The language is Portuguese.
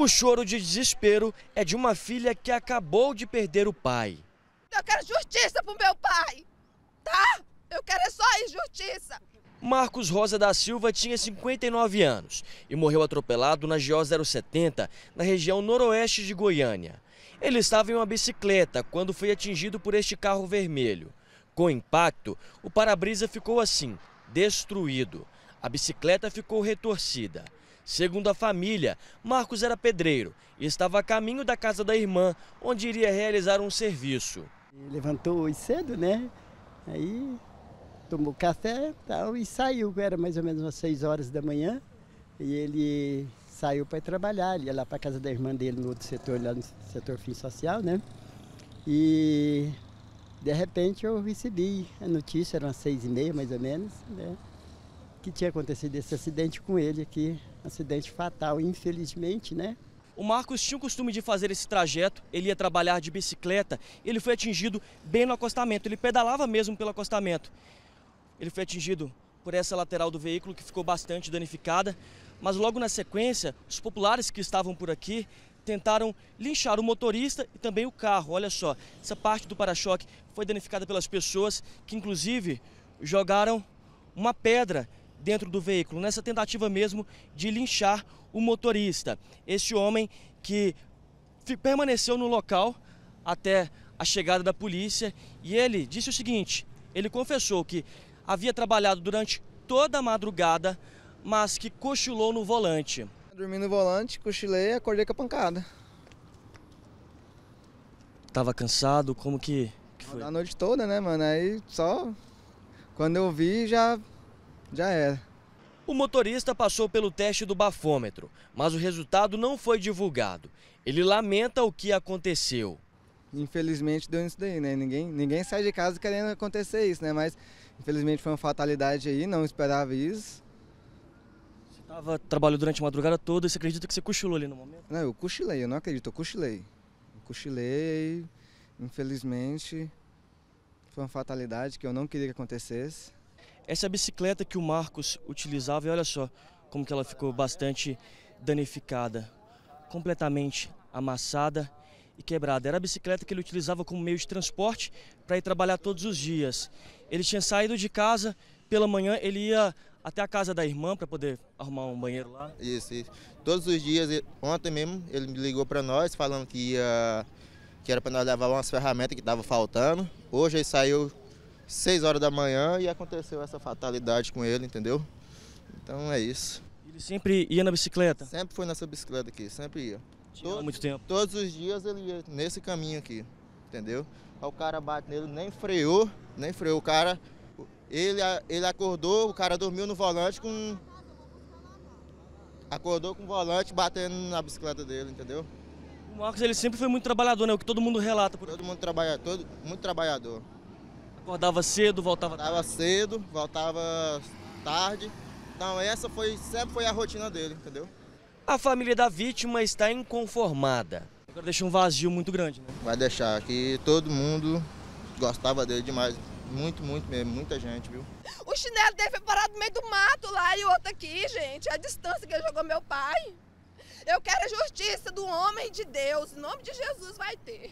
O choro de desespero é de uma filha que acabou de perder o pai. Eu quero justiça pro meu pai, tá? Eu quero é só injustiça. Marcos Rosa da Silva tinha 59 anos e morreu atropelado na GO 070, na região noroeste de Goiânia. Ele estava em uma bicicleta quando foi atingido por este carro vermelho. Com o impacto, o para-brisa ficou assim, destruído. A bicicleta ficou retorcida. Segundo a família, Marcos era pedreiro e estava a caminho da casa da irmã, onde iria realizar um serviço. Levantou hoje cedo, né? Aí tomou café tal, e saiu, era mais ou menos umas 6 horas da manhã. E ele saiu para trabalhar, ele ia lá para a casa da irmã dele no outro setor, lá no setor fim social, né? E de repente eu recebi a notícia, eram seis e meia mais ou menos, né? que tinha acontecido esse acidente com ele aqui, acidente fatal, infelizmente, né? O Marcos tinha o costume de fazer esse trajeto, ele ia trabalhar de bicicleta, ele foi atingido bem no acostamento, ele pedalava mesmo pelo acostamento. Ele foi atingido por essa lateral do veículo que ficou bastante danificada, mas logo na sequência, os populares que estavam por aqui tentaram linchar o motorista e também o carro. Olha só, essa parte do para-choque foi danificada pelas pessoas que inclusive jogaram uma pedra dentro do veículo, nessa tentativa mesmo de linchar o motorista. Este homem que permaneceu no local até a chegada da polícia e ele disse o seguinte: ele confessou que havia trabalhado durante toda a madrugada, mas que cochilou no volante. Dormi no volante, cochilei e acordei com a pancada. Tava cansado? Como que, que foi? A noite toda, né, mano? Aí só. Quando eu vi, já já era. O motorista passou pelo teste do bafômetro, mas o resultado não foi divulgado. Ele lamenta o que aconteceu. Infelizmente deu isso daí, né? Ninguém, ninguém sai de casa querendo acontecer isso, né? Mas infelizmente foi uma fatalidade aí, não esperava isso. Você tava, trabalhou durante a madrugada toda e você acredita que você cochilou ali no momento? Não, eu cochilei, eu não acredito, eu cochilei. Eu cochilei, infelizmente foi uma fatalidade que eu não queria que acontecesse. Essa é a bicicleta que o Marcos utilizava e olha só como que ela ficou bastante danificada, completamente amassada e quebrada. Era a bicicleta que ele utilizava como meio de transporte para ir trabalhar todos os dias. Ele tinha saído de casa, pela manhã ele ia até a casa da irmã para poder arrumar um banheiro lá? Isso, isso. Todos os dias, ontem mesmo, ele me ligou para nós falando que ia que era para nós levar umas ferramentas que estavam faltando. Hoje ele saiu 6 horas da manhã e aconteceu essa fatalidade com ele, entendeu? Então é isso. Ele sempre ia na bicicleta? Sempre foi nessa bicicleta aqui, sempre ia. Tinha Todo, muito tempo. Todos os dias ele ia nesse caminho aqui, entendeu? Aí o cara bate nele, nem freou, nem freou. O cara, ele, ele acordou, o cara dormiu no volante com. Acordou com o volante batendo na bicicleta dele, entendeu? O Marcos ele sempre foi muito trabalhador, né? O que todo mundo relata. Por... Todo mundo trabalha, todo, muito trabalhador. Acordava cedo, voltava tarde? Acordava cedo, voltava tarde. Então essa foi, sempre foi a rotina dele, entendeu? A família da vítima está inconformada. Agora deixa um vazio muito grande, né? Vai deixar, que todo mundo gostava dele demais. Muito, muito mesmo, muita gente, viu? O chinelo dele foi parado no meio do mato lá e outro aqui, gente. A distância que ele jogou meu pai. Eu quero a justiça do homem de Deus. Em nome de Jesus vai ter.